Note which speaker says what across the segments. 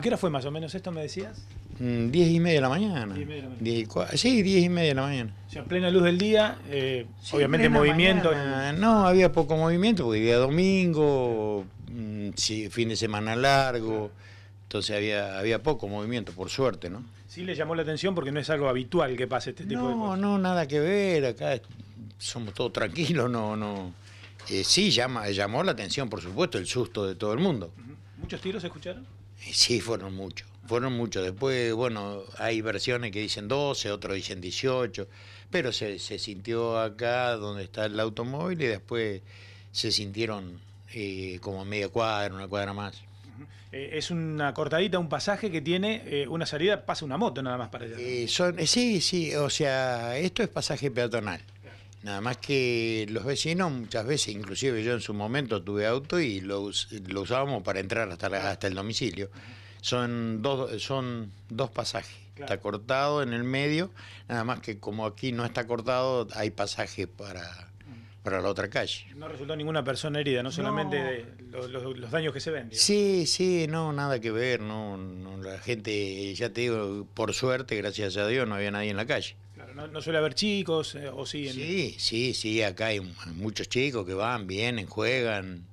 Speaker 1: ¿A qué hora fue más o menos esto, me decías?
Speaker 2: Mm, diez y media de la mañana. Diez y media de la mañana. sí, diez y media de
Speaker 1: la mañana. O sea, plena luz del día, eh, obviamente movimiento.
Speaker 2: No, había poco movimiento, porque día domingo, mm, fin de semana largo, entonces había, había poco movimiento, por suerte, ¿no?
Speaker 1: Sí le llamó la atención porque no es algo habitual que pase este tipo
Speaker 2: de cosas. No, no, nada que ver, acá somos todos tranquilos, no, no. Eh, sí, llama, llamó la atención, por supuesto, el susto de todo el mundo.
Speaker 1: ¿Muchos tiros se escucharon?
Speaker 2: Sí, fueron muchos, fueron muchos. Después, bueno, hay versiones que dicen 12, otros dicen 18, pero se, sintió acá donde está el automóvil y después se sintieron eh, como media cuadra, una cuadra más.
Speaker 1: Eh, es una cortadita, un pasaje que tiene eh, una salida, pasa una moto nada más para allá. sí, sí, o sea,
Speaker 2: esto es pasaje peatonal. Nada más que los vecinos muchas veces, inclusive yo en su momento tuve auto y lo, lo usábamos para entrar hasta, hasta el domicilio. Son dos, son dos pasajes. Está cortado en el medio, nada más que como aquí no está cortado, hay pasaje para, para la otra calle. No resultó ninguna
Speaker 1: persona herida, no solamente los, daños que se ven.
Speaker 2: Sí, sí, no, nada que ver, no, la gente, ya te digo, por suerte, gracias a Dios, no había nadie en la calle
Speaker 1: no, suele haber chicos, eh, o sí. Sí,
Speaker 2: sí, sí, acá hay muchos chicos que van, vienen, juegan.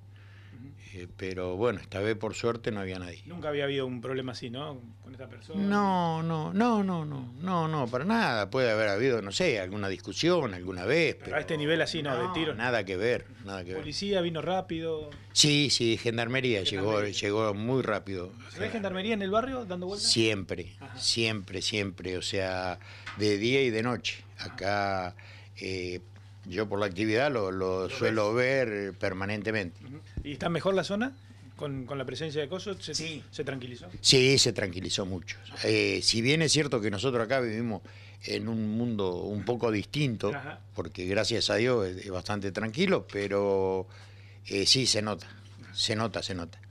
Speaker 2: Eh, pero bueno, esta vez por suerte no había nadie.
Speaker 1: Nunca había habido un problema así, ¿no? Con esta persona.
Speaker 2: No, no, no, no, no, no, no, para nada. Puede haber habido, no sé, alguna discusión alguna vez.
Speaker 1: Pero, a este nivel así, ¿no? de tiro. Nada
Speaker 2: que ver, nada que ver. ¿Policía
Speaker 1: vino rápido?
Speaker 2: Sí, sí, gendarmería, llegó llegó muy rápido.
Speaker 1: ¿Se ve gendarmería en el barrio dando vueltas?
Speaker 2: Siempre, siempre, siempre. O sea, de día y de noche. Acá. Eh, yo por la actividad lo, suelo ver eh, permanentemente.
Speaker 1: ¿Y está mejor la zona? ¿Con, la presencia de cosas? ¿se, sí. ¿Se tranquilizó?
Speaker 2: Sí, se tranquilizó mucho. Eh, si bien es cierto que nosotros acá vivimos en un mundo un poco distinto, porque gracias a Dios es, bastante tranquilo, pero eh, sí se nota, se nota, se nota.